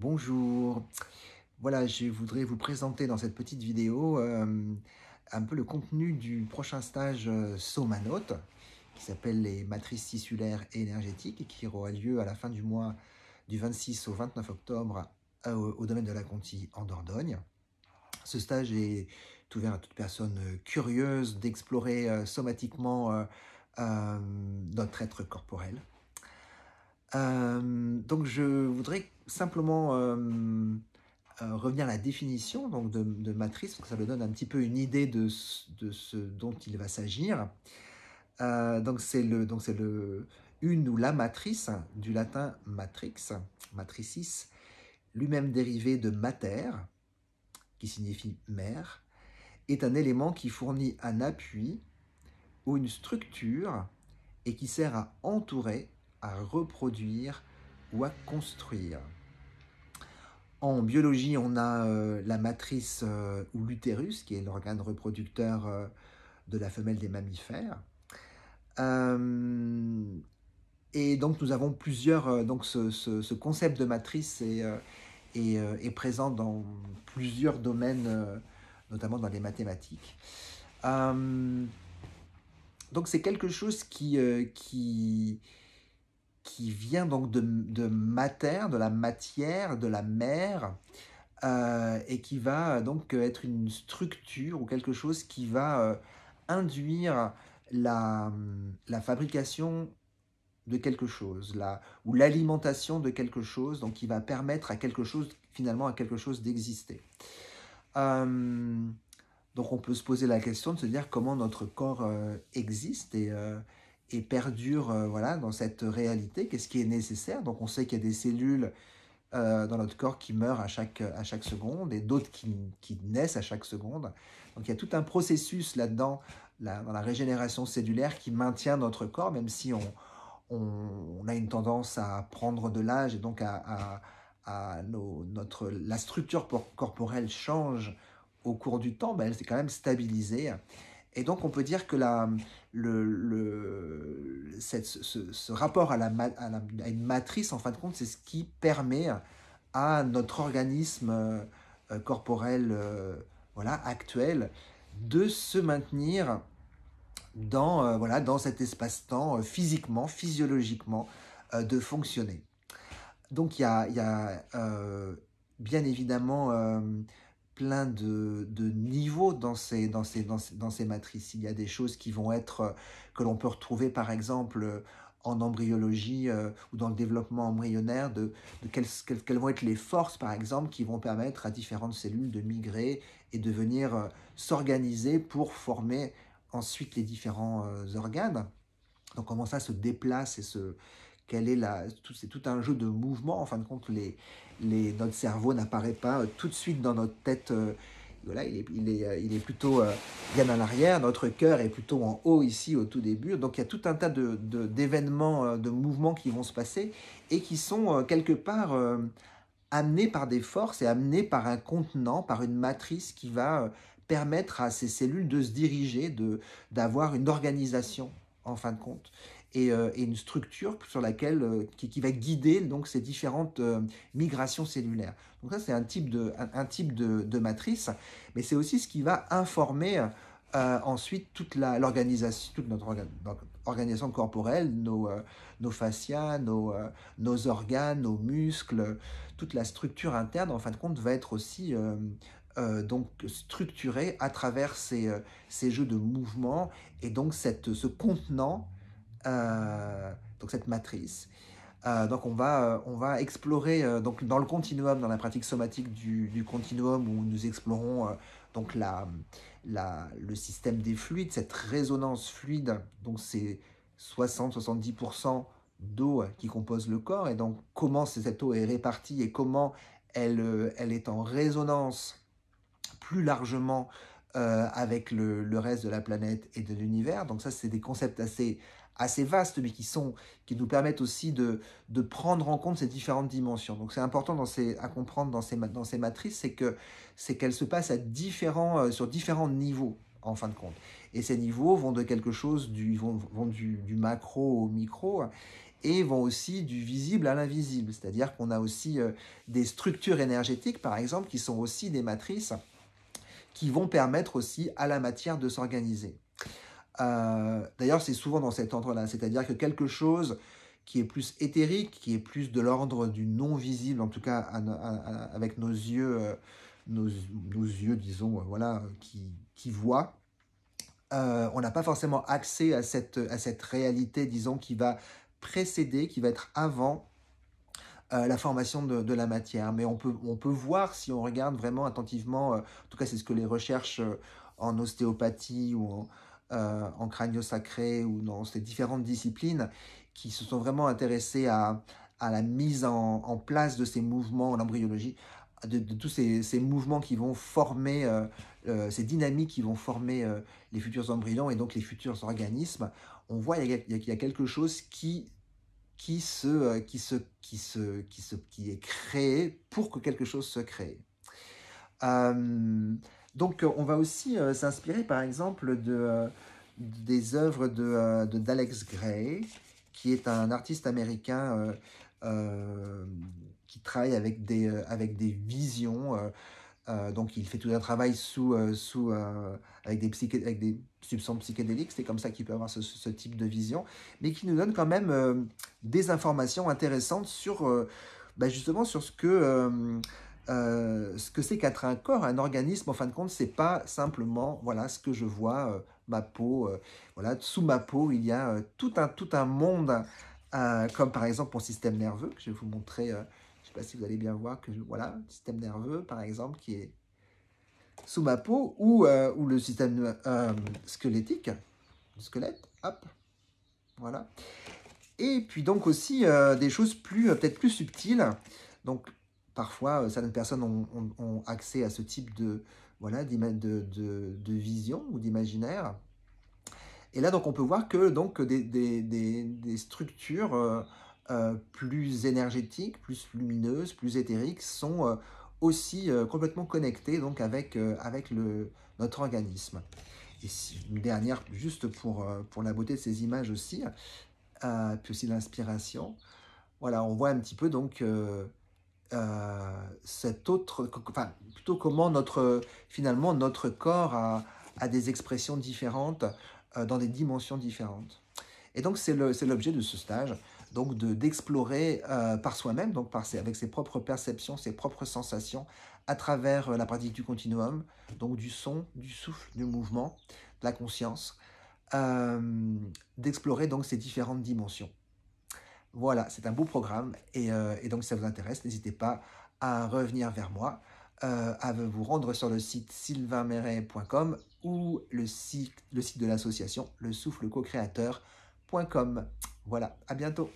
Bonjour, voilà je voudrais vous présenter dans cette petite vidéo euh, un peu le contenu du prochain stage euh, Somanote qui s'appelle les matrices tissulaires énergétiques et qui aura lieu à la fin du mois du 26 au 29 octobre euh, au domaine de la Conti en Dordogne. Ce stage est ouvert à toute personne curieuse d'explorer somatiquement notre être corporel. Euh, donc je voudrais simplement euh, euh, revenir à la définition donc, de, matrice, ça me donne un petit peu une idée de, ce dont il va s'agir. donc c'est le, donc c'est le une ou la matrice du latin matrix, matricis, lui-même dérivé de mater, qui signifie mère, est un élément qui fournit un appui ou une structure et qui sert à entourer à reproduire ou à construire. En biologie, on a euh, la matrice euh, ou l'utérus, qui est l'organe reproducteur euh, de la femelle des mammifères. et donc, nous avons plusieurs. donc, ce, concept de matrice est, présent dans plusieurs domaines, notamment dans les mathématiques. donc, c'est quelque chose qui, qui qui vient donc de, de de la matière, de la mer, euh, et qui va euh, donc euh, être une structure ou quelque chose qui va induire la, hum, la, fabrication de quelque chose, là ou l'alimentation de quelque chose, donc qui va permettre à quelque chose, finalement, à quelque chose d'exister. Hum, donc on peut se poser la question de se dire comment notre corps existe et et perdure euh, voilà, dans cette réalité, qu'est-ce qui est nécessaire. Donc on sait qu'il y a des cellules euh, dans notre corps qui meurent à chaque, à chaque seconde et d'autres qui, qui, naissent à chaque seconde. Donc il y a tout un processus là-dedans, dans la régénération cellulaire qui maintient notre corps, même si on, on, a une tendance à prendre de l'âge et donc à, à, notre, la structure corporelle change au cours du temps, ben elle s'est quand même stabilisée. Et donc on peut dire que la, le, ce, rapport à, la, à, une matrice, en fin de compte, c'est ce qui permet à notre organisme euh, corporel euh, voilà, actuel de se maintenir dans, euh, voilà, dans cet espace-temps, physiquement, physiologiquement, de fonctionner. Donc il y a bien évidemment plein de, niveaux dans ces, dans, ces, dans, ces, matrices. Il y a des choses qui vont être, euh, que l'on peut retrouver par exemple euh, en embryologie euh, ou dans le développement embryonnaire, de, quelles, quelles, vont être les forces par exemple qui vont permettre à différentes cellules de migrer et de venir s'organiser pour former ensuite les différents organes. Donc comment ça se déplace et se, quelle est la, tout, c'est tout un jeu de mouvements. En fin de compte, les, les, notre cerveau n'apparaît pas euh, tout de suite dans notre tête. Euh, voilà, il est, euh, plutôt bien en arrière, Notre cœur est plutôt en haut ici au tout début. Donc il y a tout un tas d'événements, de, mouvements qui vont se passer et qui sont quelque part amenés par des forces et amenés par un contenant, par une matrice qui va permettre à ces cellules de se diriger, de, d'avoir une organisation en fin de compte. Euh, et, une structure sur laquelle, euh, qui, va guider donc ces différentes euh, migrations cellulaires. Donc ça, c'est un type, de, un, type de, matrice, mais c'est aussi ce qui va informer ensuite, toute, la, l'organisation, toute notre organisation corporelle, nos, nos fascias, nos, nos, organes, nos muscles, toute la structure interne, en fin de compte, va être aussi donc structurée à travers ces, ces, jeux de mouvements et donc cette, ce contenant euh, donc cette matrice. Euh, donc on va, euh, on va explorer donc dans le continuum, dans la pratique somatique du, continuum, où nous explorons donc la, la, le système des fluides, cette résonance fluide, donc c'est 60-70% d'eau qui compose le corps, et donc comment cette eau est répartie et comment elle, elle est en résonance plus largement euh, avec le, reste de la planète et de l'univers. Donc ça, c'est des concepts assez, assez vastes, mais qui, sont, qui nous permettent aussi de, prendre en compte ces différentes dimensions. Donc c'est important à comprendre dans ces, ces matrices, c'est qu'elles se passent à différents, euh, sur différents niveaux en fin de compte. Et ces niveaux vont de quelque chose du, vont, du, macro au micro et vont aussi du visible à l'invisible. C'est-à-dire qu'on a aussi euh, des structures énergétiques, par exemple, qui sont aussi des matrices qui vont permettre aussi à la matière de s'organiser. Euh, d'ailleurs, c'est souvent dans cet ordre-là, c'est-à-dire que quelque chose qui est plus éthérique, qui est plus de l'ordre du non visible, en tout cas avec nos yeux, euh, nos, yeux, disons, euh, voilà, qui, qui voient. on n'a pas forcément accès à cette, à cette réalité, disons, qui va précéder, qui va être avant euh, la formation de, la matière. Mais on peut, on peut voir si on regarde vraiment attentivement, euh, en tout cas c'est ce que les recherches euh, en ostéopathie ou en, en crânio-sacré ou dans ces différentes disciplines qui se sont vraiment intéressées à, la mise en, place de ces mouvements en embryologie, de, tous ces, mouvements qui vont former, ces dynamiques qui vont former les futurs embryons et donc les futurs organismes, on voit qu'il y a quelque chose qui qui euh, qui se, qui se, qui se, qui est créé pour que quelque chose se crée. Euh, donc, euh, on va aussi s'inspirer, par exemple, de, des œuvres de, d'Alex Gray, qui est un artiste américain qui travaille avec des, avec des visions. Euh, donc il fait tout un travail sous, euh, sous, euh, avec, des avec des substances psychédéliques, c'est comme ça qu'il peut avoir ce, type de vision, mais qui nous donne quand même des informations intéressantes sur bah, justement sur ce que ce que c'est qu'être un corps, un organisme. En fin de compte, c'est pas simplement voilà ce que je vois ma peau, voilà sous ma peau il y a tout un tout un monde comme par exemple mon système nerveux que je vais vous montrer sais pas si vous allez bien voir que voilà, le système nerveux, par exemple, qui est sous ma peau, ou, euh, ou le système euh, squelettique, le squelette, hop, voilà. Et puis donc aussi euh, des choses plus peut-être plus subtiles. Donc parfois, certaines personnes ont, accès à ce type de, voilà, de, de, vision ou d'imaginaire. Et là, donc, on peut voir que donc, des, des, des, des structures euh, plus énergétiques, plus lumineuses, plus éthériques sont euh, aussi euh, complètement connectées donc avec, avec le, notre organisme. Et une dernière, juste pour, pour la beauté de ces images aussi, puis aussi l'inspiration. Voilà, on voit un petit peu donc cet autre, enfin plutôt comment notre finalement notre corps a, a des expressions différentes dans des dimensions différentes. Et donc c'est l'objet de ce stage donc d'explorer euh, par soi-même, donc avec ses propres perceptions, ses propres sensations, à travers euh, la pratique du continuum, donc du son, du souffle, du mouvement, de la conscience, euh, d'explorer donc ces différentes dimensions. Voilà, c'est un beau programme et, donc si ça vous intéresse, n'hésitez pas à revenir vers moi, à vous rendre sur le site sylvainmeret.com ou le site, le site de l'association le souffle co-créateur.com. Voilà, à bientôt.